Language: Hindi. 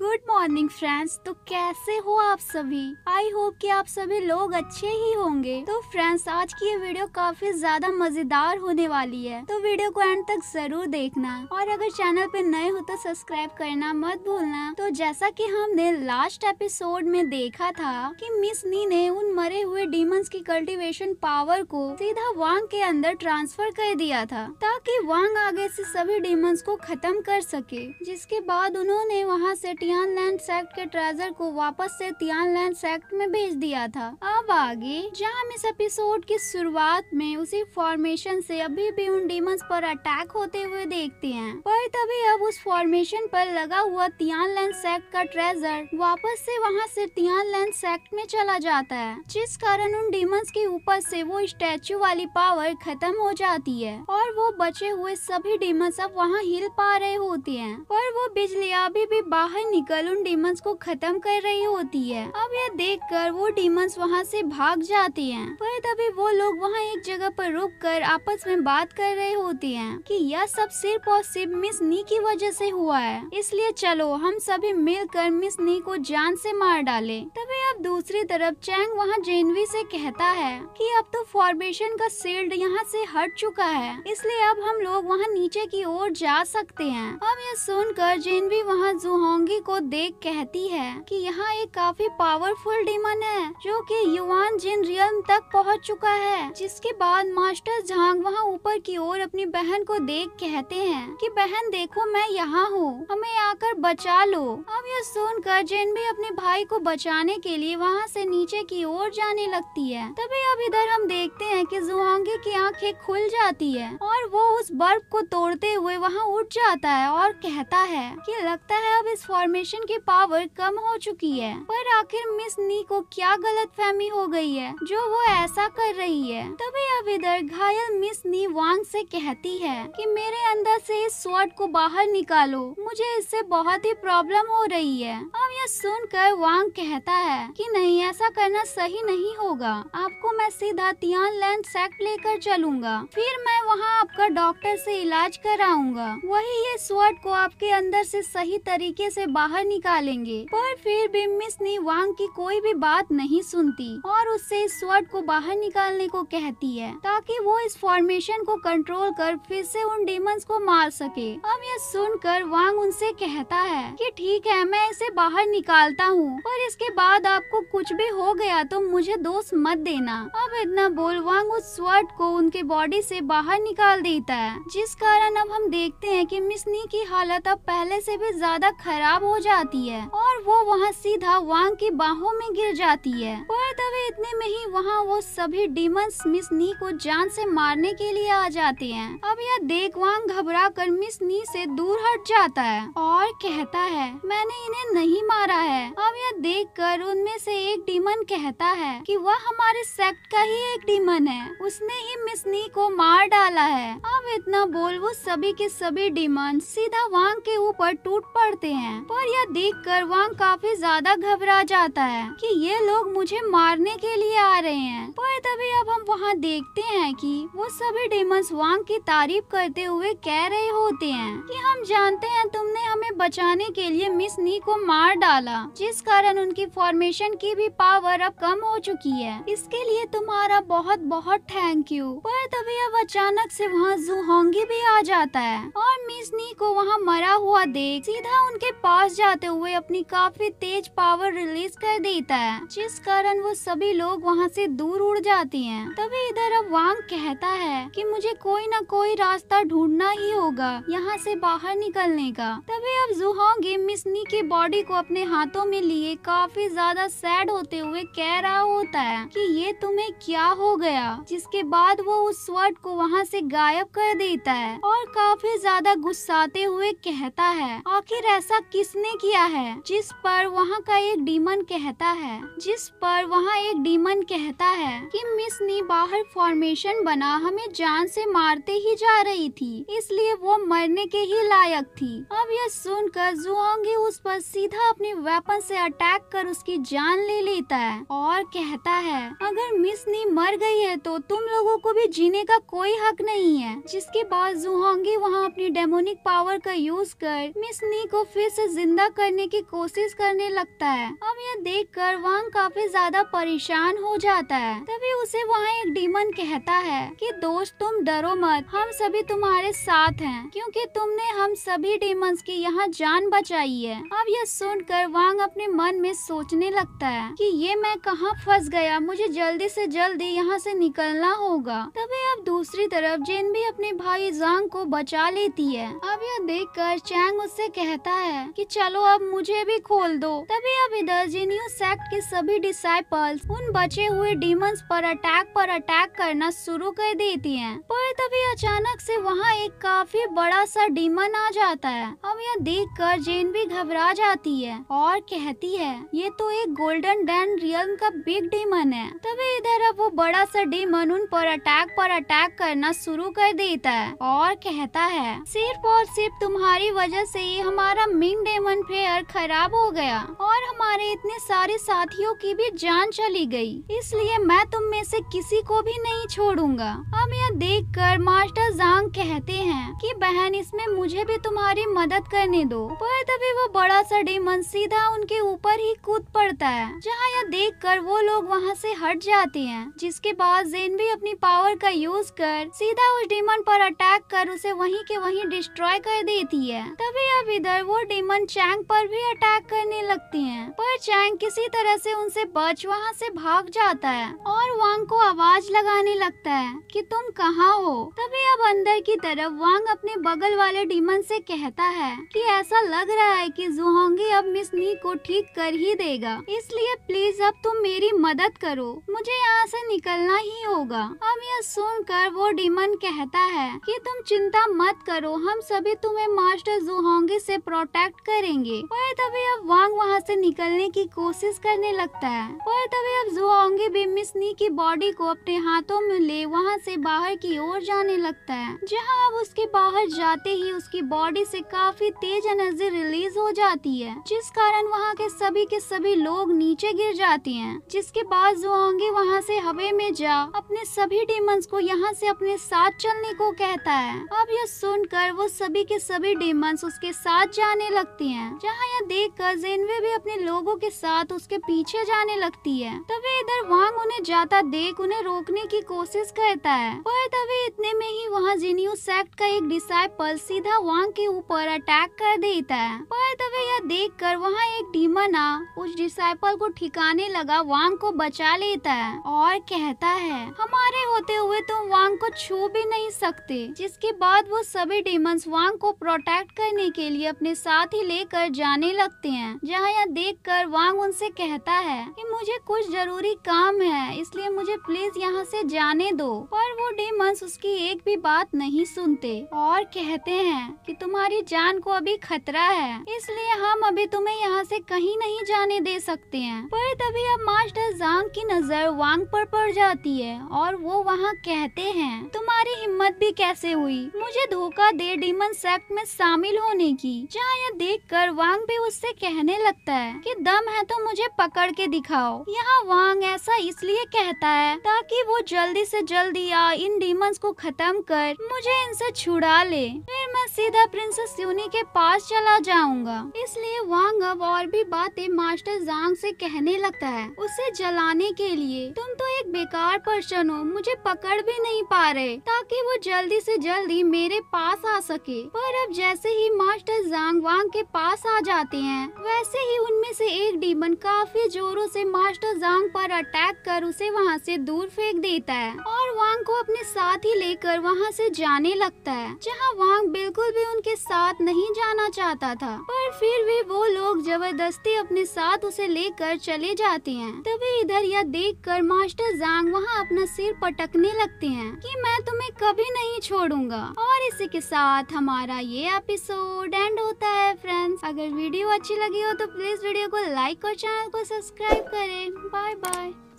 Good मॉर्निंग फ्रेंड्स तो कैसे हो आप सभी आई होप कि आप सभी लोग अच्छे ही होंगे तो फ्रेंड्स आज की ये वीडियो काफी ज्यादा मजेदार होने वाली है तो वीडियो को एंड तक जरूर देखना और अगर चैनल पे नए हो तो सब्सक्राइब करना मत भूलना तो जैसा कि हमने लास्ट एपिसोड में देखा था कि मिस नी ने उन मरे हुए डीमंस की कल्टिवेशन पावर को सीधा वांग के अंदर ट्रांसफर कर दिया था ताकि वांग आगे से सभी डीमंस को खत्म कर सके जिसके बाद उन्होंने वहाँ से टियान लैंड लैंड सेक्ट के ट्रेजर को वापस से तियान लैंड सेक्ट में भेज दिया था अब आगे जहाँ इस एपिसोड की शुरुआत में उसी फॉर्मेशन से अभी भी उन डीमंस पर अटैक होते हुए देखते हैं पर तभी अब उस फॉर्मेशन पर लगा हुआ तियान लैंड सेक्ट का ट्रेजर वापस से वहाँ से तियान लैंड सेक्ट में चला जाता है जिस कारण उन डीमंस के ऊपर से वो स्टैचू वाली पावर खत्म हो जाती है और वो बचे हुए सभी डीमंस अब वहाँ हिल पा रहे होते हैं पर वो बिजली अभी भी बाहर निकल उन डीमंस को खत्म कर रही होती है अब यह देख कर वो डीमंस वहाँ से भाग जाते हैं पर तभी वो लोग वहाँ एक जगह पर रुक कर आपस में बात कर रहे होते हैं कि यह सब सिर्फ और सिर्फ मिस नी की वजह से हुआ है इसलिए चलो हम सभी मिलकर मिस नी को जान से मार डाले तभी अब दूसरी तरफ चैंग वहाँ जेनवी से कहता है कि अब तो फॉर्मेशन का सील्ड यहाँ से हट चुका है इसलिए अब हम लोग वहाँ नीचे की ओर जा सकते हैं अब यह सुनकर जेनवी वहाँ जुहोंगी को देख कहती है कि यहाँ एक काफी पावरफुल डीमन है जो कि युवान जिन रियल तक पहुँच चुका है जिसके बाद मास्टर झांग वहाँ ऊपर की ओर अपनी बहन को देख कहते हैं कि बहन देखो मैं यहाँ हूँ हमें आकर बचा लो अब यह सुनकर जिन भी अपने भाई को बचाने के लिए वहाँ से नीचे की ओर जाने लगती है तभी अब इधर हम देखते हैं कि जुआंगी की आंखें खुल जाती है और वो उस बर्फ को तोड़ते हुए वहाँ उठ जाता है और कहता है कि लगता है अब इस फॉर्मेशन के पावर कम हो चुकी है पर आखिर मिस नी को क्या गलत फहमी हो गई है जो वो ऐसा कर रही है तभी अब इधर घायल मिस नी वांग से कहती है कि मेरे अंदर से इस स्वर्ड को बाहर निकालो मुझे इससे बहुत ही प्रॉब्लम हो रही है अब यह सुनकर वांग कहता है कि नहीं ऐसा करना सही नहीं होगा आपको मैं सीधा तियान लैंड सेक्ट लेकर चलूंगा फिर मैं वहाँ आपका डॉक्टर से इलाज कराऊंगा वही ये स्वर्ड को आपके अंदर से सही तरीके से बाहर निकाल निकालेंगे पर फिर भी मिस ने वांग की कोई भी बात नहीं सुनती और उससे इस को बाहर निकालने को कहती है ताकि वो इस फॉर्मेशन को कंट्रोल कर फिर से उन डेमंस को मार सके अब यह सुनकर वांग उनसे कहता है कि ठीक है मैं इसे बाहर निकालता हूँ पर इसके बाद आपको कुछ भी हो गया तो मुझे दोष मत देना अब इतना बोल वांग उस स्वर्ट को उनके बॉडी से बाहर निकाल देता है जिस कारण अब हम देखते हैं कि मिसनी की हालत अब पहले से भी ज्यादा खराब हो जाती 爹。वो वहाँ सीधा वांग की बाहों में गिर जाती है पर इतने में ही वहाँ वो सभी डीमंस मिस नी को जान से मारने के लिए आ जाते हैं अब यह देख वांग घबरा कर मिस नी से दूर हट जाता है और कहता है मैंने इन्हें नहीं मारा है अब यह देख कर उनमें से एक डीमन कहता है कि वह हमारे सेक्ट का ही एक डीमन है उसने ही मिस नी को मार डाला है अब इतना बोल वो सभी के सभी डीमन सीधा वांग के ऊपर टूट पड़ते हैं पर यह देख कर वांग राम काफी ज्यादा घबरा जाता है कि ये लोग मुझे मारने के लिए आ रहे हैं पर तभी अब हम वहाँ देखते हैं कि वो सभी डेमंस वांग की तारीफ करते हुए कह रहे होते हैं कि हम जानते हैं तुमने हमें बचाने के लिए मिस नी को मार डाला जिस कारण उनकी फॉर्मेशन की भी पावर अब कम हो चुकी है इसके लिए तुम्हारा बहुत बहुत थैंक यू पर तभी अब अचानक ऐसी वहाँ जूहोंगी भी आ जाता है और मिस नी को वहाँ मरा हुआ देख सीधा उनके पास जाते हुए अपनी काफी तेज पावर रिलीज कर देता है जिस कारण वो सभी लोग वहाँ से दूर उड़ जाती हैं। तभी इधर अब वांग कहता है कि मुझे कोई ना कोई रास्ता ढूंढना ही होगा यहाँ से बाहर निकलने का तभी अब जुहोंग मिसनी की बॉडी को अपने हाथों में लिए काफी ज्यादा सैड होते हुए कह रहा होता है की ये तुम्हे क्या हो गया जिसके बाद वो उस स्वर्ट को वहाँ से गायब कर देता है और काफी ज्यादा गुस्साते हुए कहता है आखिर ऐसा किसने किया है जिस पर वहाँ का एक डीमन कहता है जिस पर वहाँ एक डीमन कहता है कि मिस ने बाहर फॉर्मेशन बना हमें जान से मारते ही जा रही थी इसलिए वो मरने के ही लायक थी अब यह सुनकर जुआंगी उस पर सीधा अपने वेपन से अटैक कर उसकी जान ले लेता है और कहता है अगर मिस नी मर गई है तो तुम लोगों को भी जीने का कोई हक नहीं है जिसके बाद जुहोंगी वहाँ अपनी डेमोनिक पावर का यूज कर मिस नी को फिर से जिंदा करने की कोशिश कोशिश करने लगता है अब यह देख कर वांग काफी ज्यादा परेशान हो जाता है तभी उसे वहाँ एक डीमन कहता है कि दोस्त तुम डरो मत हम सभी तुम्हारे साथ हैं क्योंकि तुमने हम सभी डेमंस की यहाँ जान बचाई है अब यह सुनकर वांग अपने मन में सोचने लगता है कि ये मैं कहाँ फंस गया मुझे जल्दी से जल्दी यहाँ से निकलना होगा तभी अब दूसरी तरफ जेन भी अपने भाई जांग को बचा लेती है अब यह देख कर चैंग उससे कहता है कि चलो अब मुझे भी खोल दो तभी अभी द जीनियस सेक्ट के सभी डिसाइपल्स उन बचे हुए डीमंस पर अटैक पर अटैक करना शुरू कर देती हैं। पर तभी अचानक से वहाँ एक काफी बड़ा सा डीमन आ जाता है अब यह देख कर जेन भी घबरा जाती है और कहती है ये तो एक गोल्डन डैन रियल का बिग डीमन है तभी इधर अब वो बड़ा सा डीमन उन पर अटैक पर अटैक करना शुरू कर देता है और कहता है सिर्फ और सिर्फ तुम्हारी वजह से हमारा मिंग डेमन फेयर खराब हो हो गया और हमारे इतने सारे साथियों की भी जान चली गई इसलिए मैं तुम में से किसी को भी नहीं छोड़ूंगा अब यह देख कर मास्टर जांग कहते हैं कि बहन इसमें मुझे भी तुम्हारी मदद करने दो पर तभी वो बड़ा सा डेमन सीधा उनके ऊपर ही कूद पड़ता है जहाँ यह देख कर वो लोग वहाँ से हट जाते हैं जिसके बाद जेन भी अपनी पावर का यूज कर सीधा उस डेमन पर अटैक कर उसे वहीं के वहीं डिस्ट्रॉय कर देती है तभी अब इधर वो डेमन चैंग पर भी अटैक करने लगती हैं। पर चैंग किसी तरह से उनसे बच वहाँ से भाग जाता है और वांग को आवाज लगाने लगता है कि तुम कहाँ हो तभी अब अंदर की तरफ वांग अपने बगल वाले डीमन से कहता है कि ऐसा लग रहा है कि जुहोंगी अब मिस नी को ठीक कर ही देगा इसलिए प्लीज अब तुम मेरी मदद करो मुझे यहाँ से निकलना ही होगा अब यह सुनकर वो डीमन कहता है कि तुम चिंता मत करो हम सभी तुम्हें मास्टर जुहोंगी से प्रोटेक्ट करेंगे तभी अब वांग वहाँ से निकलने की कोशिश करने लगता है पर तभी अब जुआंगी बेमिसनी की बॉडी को अपने हाथों में ले वहाँ से बाहर की ओर जाने लगता है जहाँ अब उसके बाहर जाते ही उसकी बॉडी से काफी तेज एनर्जी रिलीज हो जाती है जिस कारण वहाँ के सभी के सभी लोग नीचे गिर जाते हैं जिसके बाद जुआंगे वहाँ से हवे में जा अपने सभी डेमंस को यहाँ से अपने साथ चलने को कहता है अब यह सुनकर वो सभी के सभी डेमंस उसके साथ जाने लगते हैं जहाँ यह देख कजिन वे भी अपने लोगों के साथ उसके पीछे जाने लगती है तभी इधर वांग उन्हें जाता देख उन्हें रोकने की कोशिश करता है पर तभी इतने में ही वहाँ जीनियू सेक्ट का एक डिसाइपल सीधा वांग के ऊपर अटैक कर देता है पर तभी यह देख कर वहाँ एक डीमना उस डिसाइपल को ठिकाने लगा वांग को बचा लेता है और कहता है हमारे होते हुए तुम वांग को छू भी नहीं सकते जिसके बाद वो सभी डीमंस वांग को प्रोटेक्ट करने के लिए अपने साथ ही लेकर जाने लगते होती हैं जहाँ यह देख कर वांग उनसे कहता है कि मुझे कुछ जरूरी काम है इसलिए मुझे प्लीज यहाँ से जाने दो पर वो डेमंस उसकी एक भी बात नहीं सुनते और कहते हैं कि तुम्हारी जान को अभी खतरा है इसलिए हम अभी तुम्हें यहाँ से कहीं नहीं जाने दे सकते हैं पर तभी अब मास्टर जांग की नजर वांग पर पड़ जाती है और वो वहाँ कहते हैं तुम्हारी हिम्मत भी कैसे हुई मुझे धोखा दे डेमंस सेक्ट में शामिल होने की जहाँ यह देख कर वांग भी उससे कहने लगता है कि दम है तो मुझे पकड़ के दिखाओ यहाँ वांग ऐसा इसलिए कहता है ताकि वो जल्दी से जल्दी आ इन डीमंस को खत्म कर मुझे इनसे छुड़ा ले फिर मैं सीधा प्रिंसेस यूनी के पास चला जाऊंगा इसलिए वांग अब और भी बातें मास्टर जांग से कहने लगता है उसे जलाने के लिए तुम तो एक बेकार पर्सन हो मुझे पकड़ भी नहीं पा रहे ताकि वो जल्दी से जल्दी मेरे पास आ सके पर अब जैसे ही मास्टर जांग वांग के पास आ जाते हैं वैसे ही उनमें से एक डीमन काफी जोरों से मास्टर जांग पर अटैक कर उसे वहाँ से दूर फेंक देता है और वांग को अपने साथ ही लेकर वहाँ से जाने लगता है जहाँ वांग बिल्कुल भी उनके साथ नहीं जाना चाहता था पर फिर भी वो लोग जबरदस्ती अपने साथ उसे लेकर चले जाते हैं तभी इधर यह देख कर मास्टर जांग वहाँ अपना सिर पटकने लगते है की मैं तुम्हें कभी नहीं छोड़ूंगा और इसी के साथ हमारा ये एपिसोड एंड होता है फ्रेंड्स अगर वीडियो अच्छी लगी हो तो प्लीज़ वीडियो को लाइक और चैनल को सब्सक्राइब करें बाय बाय